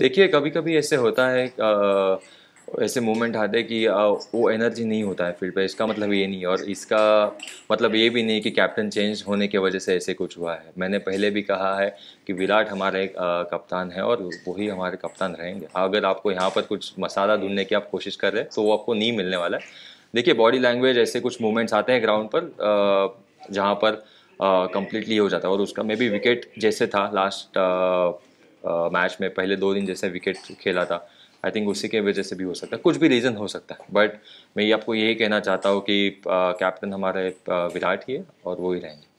देखिए कभी कभी ऐसे होता है ऐसे मोमेंट आते हैं कि आ, वो एनर्जी नहीं होता है फील्ड पर इसका मतलब ये नहीं और इसका मतलब ये भी नहीं कि कैप्टन चेंज होने की वजह से ऐसे कुछ हुआ है मैंने पहले भी कहा है कि विराट हमारे कप्तान है और वही हमारे कप्तान रहेंगे अगर आपको यहाँ पर कुछ मसाला ढूंढने की आप कोशिश कर रहे हैं तो वो आपको नहीं मिलने वाला है देखिए बॉडी लैंग्वेज ऐसे कुछ मूवमेंट्स आते हैं ग्राउंड पर जहाँ पर कंप्लीटली हो जाता है और उसका मे बी विकेट जैसे था लास्ट मैच में पहले दो दिन जैसे विकेट खेला था आई थिंक उसी के वजह से भी हो सकता है कुछ भी रीज़न हो सकता है बट मैं ये आपको यही कहना चाहता हूँ कि कैप्टन हमारे विराट ही है और वो ही रहेंगे